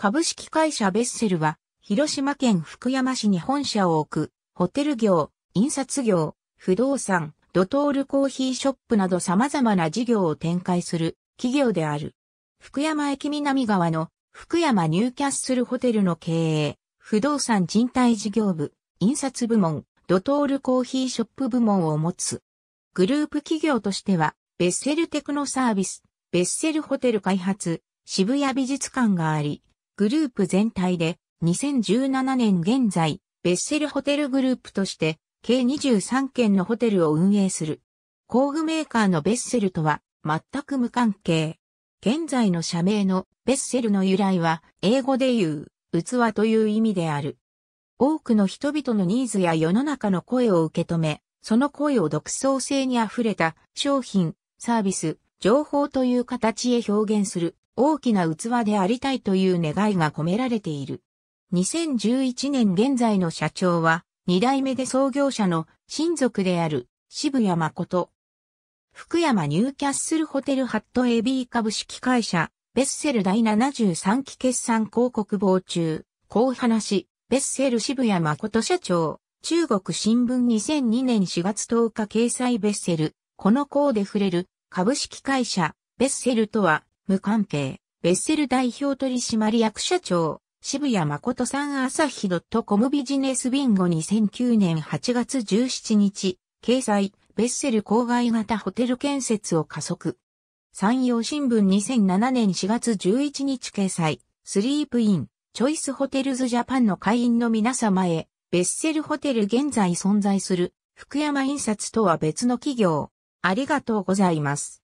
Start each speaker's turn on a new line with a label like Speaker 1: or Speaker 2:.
Speaker 1: 株式会社ベッセルは、広島県福山市に本社を置く、ホテル業、印刷業、不動産、ドトールコーヒーショップなど様々な事業を展開する企業である。福山駅南側の福山ニューキャッスルホテルの経営、不動産賃貸事業部、印刷部門、ドトールコーヒーショップ部門を持つ。グループ企業としては、ベッセルテクノサービス、ベッセルホテル開発、渋谷美術館があり、グループ全体で2017年現在、ベッセルホテルグループとして計23件のホテルを運営する。工具メーカーのベッセルとは全く無関係。現在の社名のベッセルの由来は英語で言う器という意味である。多くの人々のニーズや世の中の声を受け止め、その声を独創性に溢れた商品、サービス、情報という形へ表現する大きな器でありたいという願いが込められている。2011年現在の社長は、二代目で創業者の親族である渋谷誠。福山ニューキャッスルホテルハット AB 株式会社、ベッセル第73期決算広告傍中、こう話し、ベッセル渋谷誠社長、中国新聞2002年4月10日掲載ベッセル、このーで触れる株式会社、ベッセルとは、無関係、ベッセル代表取締役社長、渋谷誠さん朝日 .com ビジネスビンゴ2009年8月17日、掲載、ベッセル郊外型ホテル建設を加速。山陽新聞2007年4月11日掲載、スリープイン、チョイスホテルズジャパンの会員の皆様へ、ベッセルホテル現在存在する、福山印刷とは別の企業。ありがとうございます。